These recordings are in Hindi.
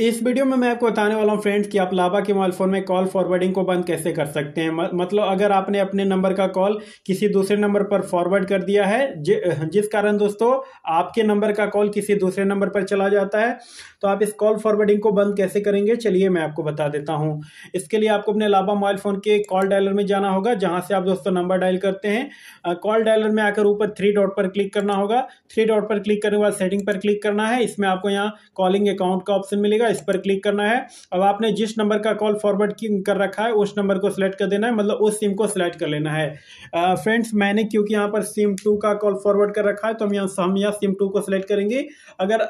इस वीडियो में मैं आपको बताने वाला हूँ फ्रेंड्स कि आप लाभा के मोबाइल फ़ोन में कॉल फॉरवर्डिंग को बंद कैसे कर सकते हैं मतलब अगर आपने अपने नंबर का कॉल किसी दूसरे नंबर पर फॉरवर्ड कर दिया है जि, जिस कारण दोस्तों आपके नंबर का कॉल किसी दूसरे नंबर पर चला जाता है तो आप इस कॉल फॉरवर्डिंग को बंद कैसे करेंगे चलिए मैं आपको बता देता हूँ इसके लिए आपको अपने लाभा मोबाइल फ़ोन के कॉल डायलर में जाना होगा जहाँ से आप दोस्तों नंबर डायल करते हैं कॉल डायलर में आकर ऊपर थ्री डॉट पर क्लिक करना होगा थ्री डॉट पर क्लिक करने के बाद सेटिंग पर क्लिक करना है इसमें आपको यहाँ कॉलिंग अकाउंट का ऑप्शन मिलेगा रहेगा इस पर क्लिक करना है अब आपने जिस नंबर का कॉल फॉरवर्ड कर रखा है उस नंबर को सिलेक्ट कर देना है मतलब उस सिम को सिलेक्ट कर लेना है फ्रेंड्स मैंने क्योंकि यहाँ पर सिम टू का कॉल फॉरवर्ड कर रखा है तो हम यहाँ हम यहाँ सिम टू को सिलेक्ट करेंगे अगर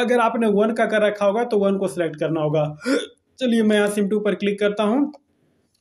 अगर आपने वन का कर रखा होगा तो वन को सिलेक्ट करना होगा चलिए मैं यहाँ सिम टू पर क्लिक करता हूँ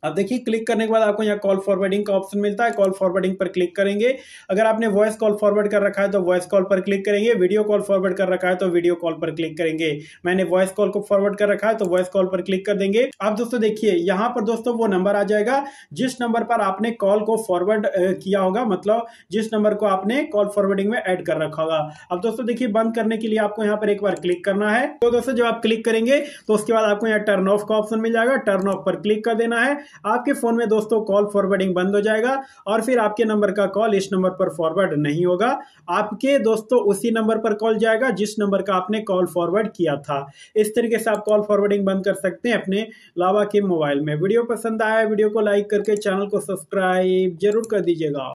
अब देखिए क्लिक करने के बाद आपको यहाँ कॉल फॉरवर्डिंग का ऑप्शन मिलता है कॉल फॉरवर्डिंग पर क्लिक करेंगे अगर आपने वॉइस कॉल फॉरवर्ड कर रखा है तो वॉइस कॉल पर क्लिक करेंगे वीडियो कॉल फॉरवर्ड कर रखा है तो वीडियो कॉल पर क्लिक करेंगे मैंने वॉइस कॉल को फॉरवर्ड कर रखा है तो वॉइस कॉल पर क्लिक कर देंगे अब दोस्तों देखिए यहाँ पर दोस्तों वो नंबर आ जाएगा जिस नंबर पर आपने कॉल को फॉरवर्ड किया होगा मतलब जिस नंबर को आपने कॉल फॉरवर्डिंग में एड कर रखा होगा अब दोस्तों देखिए बंद करने के लिए आपको यहाँ पर एक बार क्लिक करना है तो दोस्तों जब आप क्लिक करेंगे तो उसके बाद आपको यहाँ टर्न ऑफ का ऑप्शन मिल जाएगा टर्न ऑफ पर क्लिक कर देना है आपके फ़ोन में दोस्तों कॉल फॉरवर्डिंग बंद हो जाएगा और फिर आपके नंबर का कॉल इस नंबर पर फॉरवर्ड नहीं होगा आपके दोस्तों उसी नंबर पर कॉल जाएगा जिस नंबर का आपने कॉल फॉरवर्ड किया था इस तरीके से आप कॉल फॉरवर्डिंग बंद कर सकते हैं अपने लावा के मोबाइल में वीडियो पसंद आया वीडियो को लाइक करके चैनल को सब्सक्राइब जरूर कर दीजिएगा